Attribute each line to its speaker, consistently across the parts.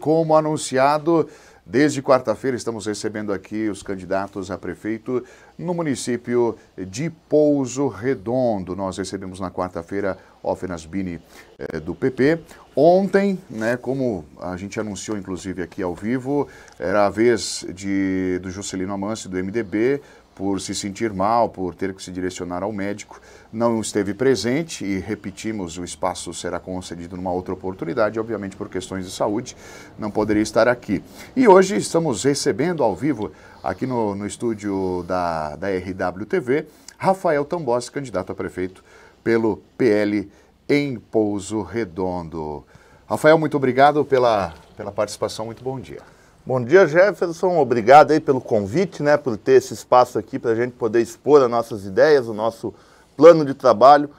Speaker 1: Como anunciado, desde quarta-feira estamos recebendo aqui os candidatos a prefeito no município de Pouso Redondo. Nós recebemos na quarta-feira Ofenas Bini eh, do PP. Ontem, né, como a gente anunciou inclusive aqui ao vivo, era a vez de, do Juscelino Amance do MDB, por se sentir mal, por ter que se direcionar ao médico, não esteve presente e repetimos, o espaço será concedido numa outra oportunidade, obviamente por questões de saúde, não poderia estar aqui. E hoje estamos recebendo ao vivo, aqui no, no estúdio da, da RWTV, Rafael Tambossi, candidato a prefeito pelo PL em Pouso Redondo. Rafael, muito obrigado pela, pela
Speaker 2: participação, muito bom dia. Bom dia, Jefferson. Obrigado aí pelo convite, né, por ter esse espaço aqui para a gente poder expor as nossas ideias, o nosso plano de trabalho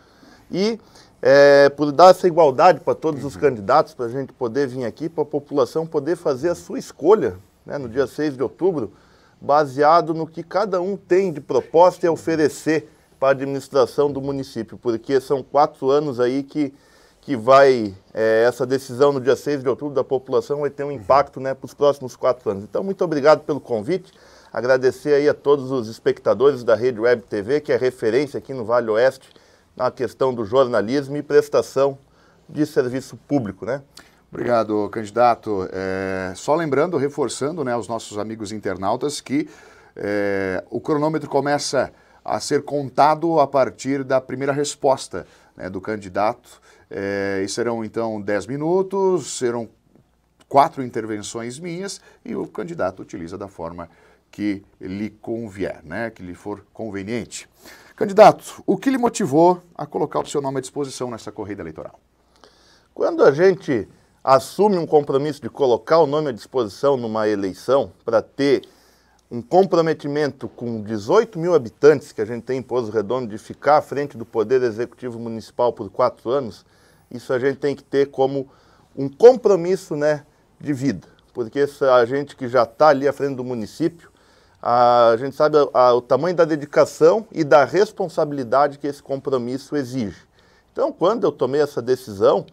Speaker 2: e é, por dar essa igualdade para todos uhum. os candidatos, para a gente poder vir aqui, para a população poder fazer a sua escolha né, no dia 6 de outubro, baseado no que cada um tem de proposta e oferecer para a administração do município, porque são quatro anos aí que que vai é, essa decisão no dia 6 de outubro da população vai ter um impacto né, para os próximos quatro anos. Então, muito obrigado pelo convite. Agradecer aí a todos os espectadores da Rede Web TV, que é referência aqui no Vale Oeste na questão do jornalismo e prestação de serviço público. Né? Obrigado, candidato.
Speaker 1: É, só lembrando, reforçando né, aos nossos amigos internautas que é, o cronômetro começa a ser contado a partir da primeira resposta né, do candidato. É, e serão então 10 minutos, serão quatro intervenções minhas e o candidato utiliza da forma que lhe convier, né, que lhe for conveniente. Candidato, o que lhe motivou a colocar o seu nome à
Speaker 2: disposição nessa corrida eleitoral? Quando a gente assume um compromisso de colocar o nome à disposição numa eleição para ter um comprometimento com 18 mil habitantes que a gente tem em Pouso Redondo de ficar à frente do Poder Executivo Municipal por quatro anos, isso a gente tem que ter como um compromisso né, de vida, porque a gente que já está ali à frente do município, a gente sabe a, a, o tamanho da dedicação e da responsabilidade que esse compromisso exige. Então, quando eu tomei essa decisão,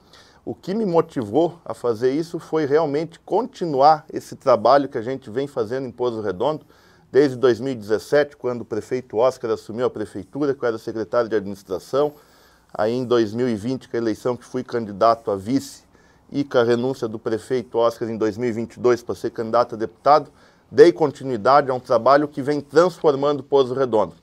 Speaker 2: o que me motivou a fazer isso foi realmente continuar esse trabalho que a gente vem fazendo em Pouso Redondo desde 2017, quando o prefeito Oscar assumiu a prefeitura, que eu era secretário de administração. Aí em 2020, com a eleição que fui candidato a vice e com a renúncia do prefeito Oscar em 2022 para ser candidato a deputado, dei continuidade a um trabalho que vem transformando Pouso Redondo.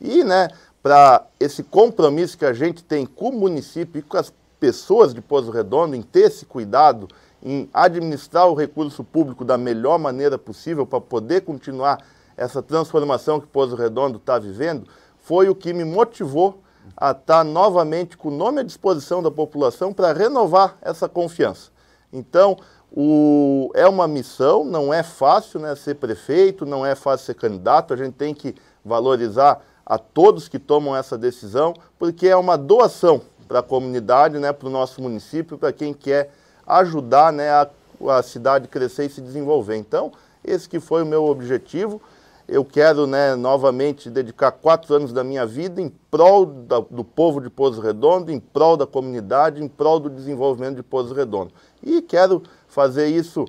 Speaker 2: E, né, para esse compromisso que a gente tem com o município e com as pessoas de Pozo Redondo, em ter esse cuidado, em administrar o recurso público da melhor maneira possível para poder continuar essa transformação que Pozo Redondo está vivendo, foi o que me motivou a estar tá novamente com o nome à disposição da população para renovar essa confiança. Então, o, é uma missão, não é fácil né, ser prefeito, não é fácil ser candidato, a gente tem que valorizar a todos que tomam essa decisão, porque é uma doação para a comunidade, né, para o nosso município, para quem quer ajudar né, a, a cidade crescer e se desenvolver. Então, esse que foi o meu objetivo. Eu quero né, novamente dedicar quatro anos da minha vida em prol da, do povo de Pouso Redondo, em prol da comunidade, em prol do desenvolvimento de Pouso Redondo. E quero fazer isso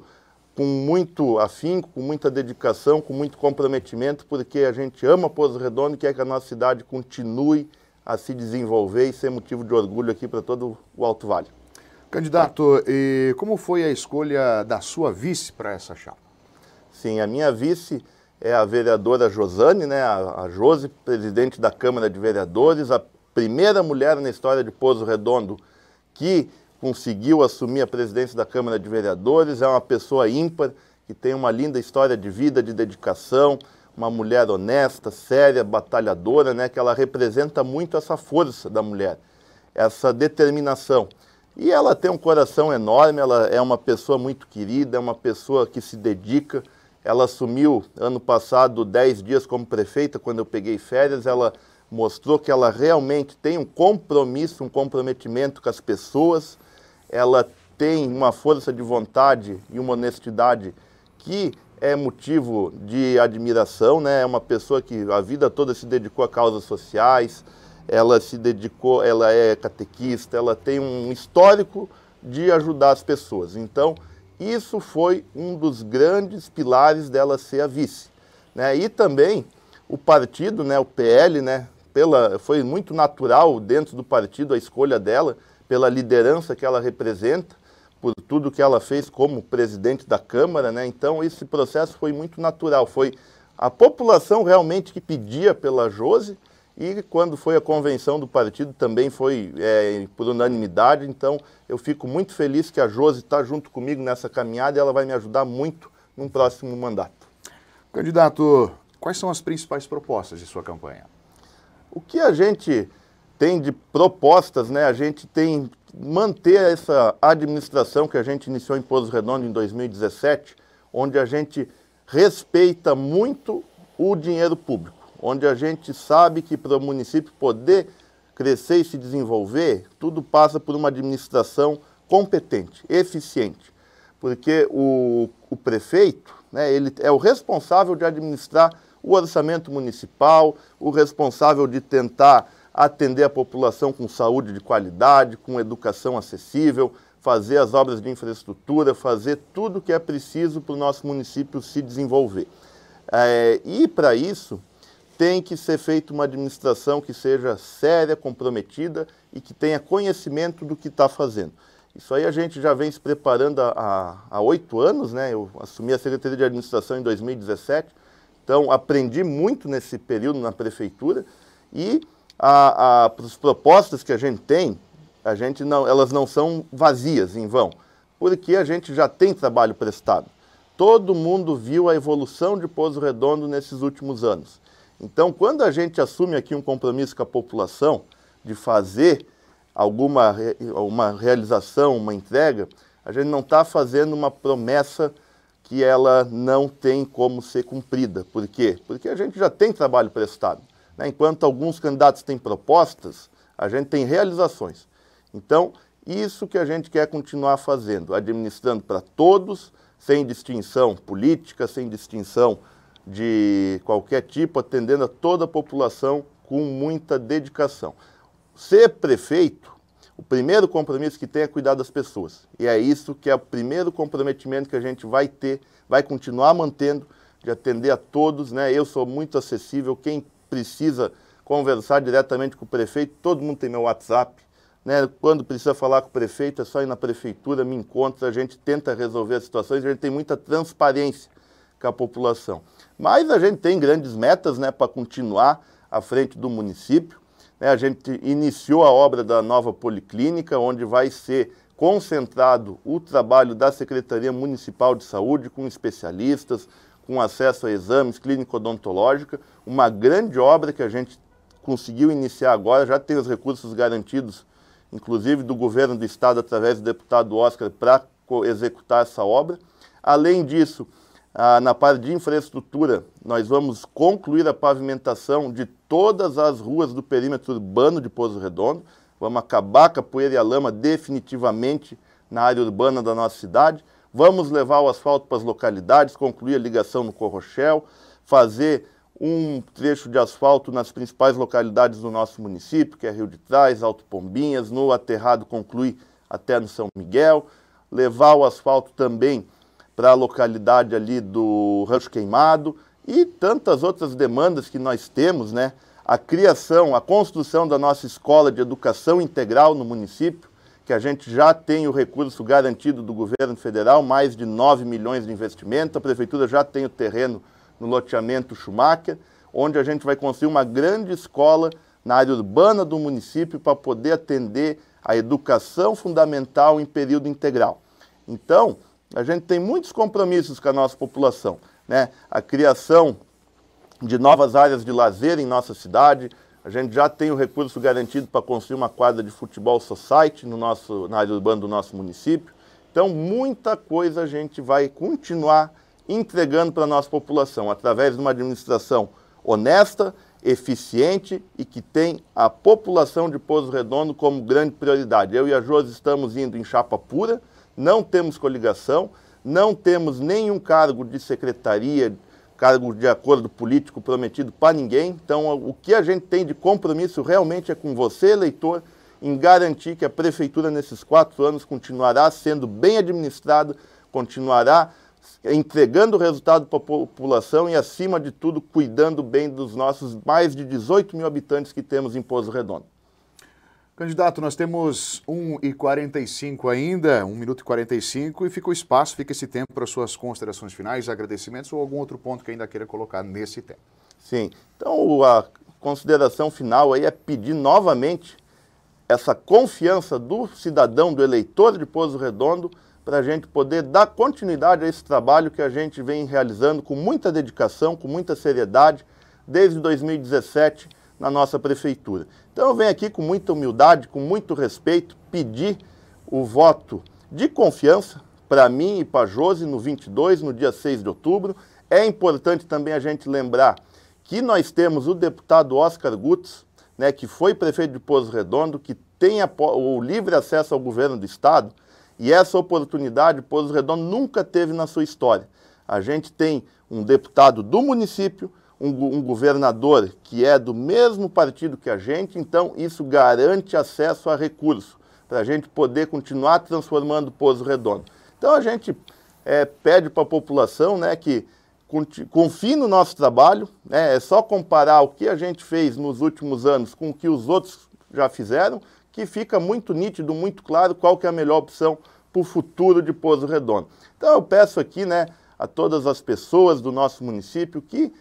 Speaker 2: com muito afinco, com muita dedicação, com muito comprometimento, porque a gente ama Pouso Redondo e quer que a nossa cidade continue a se desenvolver e ser motivo de orgulho aqui para todo o Alto Vale. Candidato, e como foi a escolha da sua vice para essa chapa? Sim, a minha vice é a vereadora Josane, né, a, Josi, Jose, presidente da Câmara de Vereadores, a primeira mulher na história de Pozo Redondo que conseguiu assumir a presidência da Câmara de Vereadores, é uma pessoa ímpar, que tem uma linda história de vida, de dedicação, uma mulher honesta, séria, batalhadora, né, que ela representa muito essa força da mulher, essa determinação. E ela tem um coração enorme, ela é uma pessoa muito querida, é uma pessoa que se dedica. Ela assumiu ano passado 10 dias como prefeita, quando eu peguei férias, ela mostrou que ela realmente tem um compromisso, um comprometimento com as pessoas. Ela tem uma força de vontade e uma honestidade que é motivo de admiração, né? É uma pessoa que a vida toda se dedicou a causas sociais, ela se dedicou, ela é catequista, ela tem um histórico de ajudar as pessoas. Então, isso foi um dos grandes pilares dela ser a vice. Né? E também o partido, né, o PL, né, pela, foi muito natural dentro do partido a escolha dela, pela liderança que ela representa por tudo que ela fez como presidente da Câmara, né? Então esse processo foi muito natural, foi a população realmente que pedia pela Jose e quando foi a convenção do partido também foi é, por unanimidade. Então eu fico muito feliz que a Jose está junto comigo nessa caminhada e ela vai me ajudar muito num próximo mandato. Candidato, quais são as principais propostas de sua campanha? O que a gente tem de propostas, né? A gente tem manter essa administração que a gente iniciou em Pouso Redondo em 2017, onde a gente respeita muito o dinheiro público, onde a gente sabe que para o município poder crescer e se desenvolver, tudo passa por uma administração competente, eficiente, porque o, o prefeito né, ele é o responsável de administrar o orçamento municipal, o responsável de tentar atender a população com saúde de qualidade, com educação acessível, fazer as obras de infraestrutura, fazer tudo o que é preciso para o nosso município se desenvolver. É, e para isso, tem que ser feita uma administração que seja séria, comprometida e que tenha conhecimento do que está fazendo. Isso aí a gente já vem se preparando há oito anos, né? Eu assumi a Secretaria de Administração em 2017, então aprendi muito nesse período na prefeitura e a, a, as propostas que a gente tem, a gente não, elas não são vazias em vão, porque a gente já tem trabalho prestado. Todo mundo viu a evolução de Pouso Redondo nesses últimos anos. Então, quando a gente assume aqui um compromisso com a população de fazer alguma uma realização, uma entrega, a gente não está fazendo uma promessa que ela não tem como ser cumprida. Por quê? Porque a gente já tem trabalho prestado. Né? Enquanto alguns candidatos têm propostas, a gente tem realizações. Então, isso que a gente quer continuar fazendo, administrando para todos, sem distinção política, sem distinção de qualquer tipo, atendendo a toda a população com muita dedicação. Ser prefeito, o primeiro compromisso que tem é cuidar das pessoas. E é isso que é o primeiro comprometimento que a gente vai ter, vai continuar mantendo, de atender a todos. Né? Eu sou muito acessível, quem precisa conversar diretamente com o prefeito, todo mundo tem meu WhatsApp. Né? Quando precisa falar com o prefeito, é só ir na prefeitura, me encontra, a gente tenta resolver as situações, a gente tem muita transparência com a população. Mas a gente tem grandes metas né, para continuar à frente do município. Né? A gente iniciou a obra da nova policlínica, onde vai ser concentrado o trabalho da Secretaria Municipal de Saúde com especialistas, com acesso a exames, clínica odontológica, uma grande obra que a gente conseguiu iniciar agora, já tem os recursos garantidos, inclusive do governo do estado através do deputado Oscar, para executar essa obra. Além disso, ah, na parte de infraestrutura, nós vamos concluir a pavimentação de todas as ruas do perímetro urbano de Pouso Redondo. Vamos acabar com a poeira e a lama definitivamente na área urbana da nossa cidade. Vamos levar o asfalto para as localidades, concluir a ligação no Corrochel, fazer um trecho de asfalto nas principais localidades do nosso município, que é Rio de Trás, Alto Pombinhas, no Aterrado concluir até no São Miguel, levar o asfalto também para a localidade ali do Rancho Queimado e tantas outras demandas que nós temos, né? A criação, a construção da nossa escola de educação integral no município, que a gente já tem o recurso garantido do governo federal, mais de 9 milhões de investimento, a prefeitura já tem o terreno no loteamento Schumacher, onde a gente vai construir uma grande escola na área urbana do município para poder atender a educação fundamental em período integral. Então, a gente tem muitos compromissos com a nossa população, né? A criação de novas áreas de lazer em nossa cidade, a gente já tem o recurso garantido para construir uma quadra de futebol society no nosso, na área urbana do nosso município. Então, muita coisa a gente vai continuar entregando para a nossa população, através de uma administração honesta, eficiente e que tem a população de Pouso Redondo como grande prioridade. Eu e a Josi estamos indo em chapa pura, não temos coligação, não temos nenhum cargo de secretaria, cargos de acordo político prometido para ninguém. Então, o que a gente tem de compromisso realmente é com você, eleitor, em garantir que a prefeitura, nesses quatro anos, continuará sendo bem administrada, continuará entregando resultado para a população e, acima de tudo, cuidando bem dos nossos mais de 18 mil habitantes que temos em Pouso Redondo.
Speaker 1: Candidato, nós temos 1 e 45 ainda, 1 minuto e 45, e fica o espaço, fica esse tempo para suas considerações finais, agradecimentos ou algum outro ponto que ainda queira colocar nesse tempo. Sim, então
Speaker 2: a consideração final aí é pedir novamente essa confiança do cidadão, do eleitor de Pouso Redondo, para a gente poder dar continuidade a esse trabalho que a gente vem realizando com muita dedicação, com muita seriedade, desde 2017 na nossa prefeitura. Então eu venho aqui com muita humildade, com muito respeito, pedir o voto de confiança para mim e para Josi no 22, no dia 6 de outubro. É importante também a gente lembrar que nós temos o deputado Oscar Gutz, né, que foi prefeito de Pouso Redondo, que tem a, o livre acesso ao governo do Estado, e essa oportunidade Pouso Redondo nunca teve na sua história. A gente tem um deputado do município, um, um, governador que é do mesmo partido que a gente, então isso garante acesso a recurso para a gente poder continuar transformando o Pozo Redondo. Então a gente é, pede para a população né, que confie no nosso trabalho, né, é só comparar o que a gente fez nos últimos anos com o que os outros já fizeram, que fica muito nítido, muito claro qual que é a melhor opção para o futuro de Pozo Redondo. Então eu peço aqui né, a todas as pessoas do nosso município que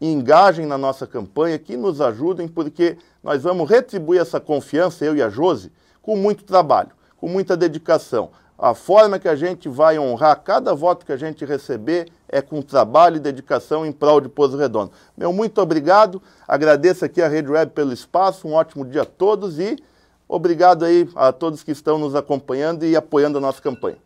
Speaker 2: engajem na nossa campanha, que nos ajudem, porque nós vamos retribuir essa confiança, eu e a Jose, com muito trabalho, com muita dedicação. A forma que a gente vai honrar cada voto que a gente receber é com trabalho e dedicação em prol de Pouso Redondo. Meu muito obrigado, agradeço aqui a Rede Web pelo espaço, um ótimo dia a todos e obrigado aí a todos que estão nos acompanhando e apoiando a nossa campanha.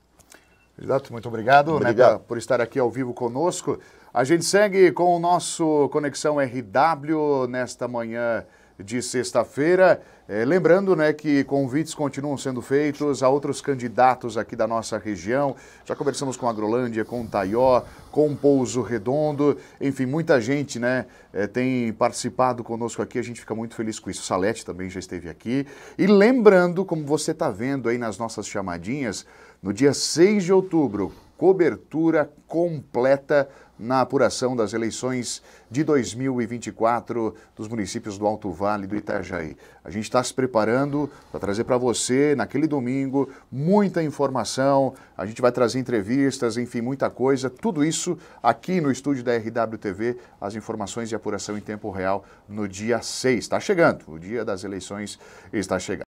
Speaker 1: exato muito obrigado, obrigado. por estar aqui ao vivo conosco. A gente segue com o nosso Conexão RW nesta manhã de sexta-feira. É, lembrando né, que convites continuam sendo feitos a outros candidatos aqui da nossa região. Já conversamos com Agrolândia, com Taió, com Pouso Redondo. Enfim, muita gente né, é, tem participado conosco aqui. A gente fica muito feliz com isso. Salete também já esteve aqui. E lembrando, como você está vendo aí nas nossas chamadinhas, no dia 6 de outubro, cobertura completa na apuração das eleições de 2024 dos municípios do Alto Vale do Itajaí. A gente está se preparando para trazer para você, naquele domingo, muita informação. A gente vai trazer entrevistas, enfim, muita coisa. Tudo isso aqui no estúdio da RWTV, as informações e apuração em tempo real
Speaker 2: no dia 6. Está chegando, o dia das eleições está chegando.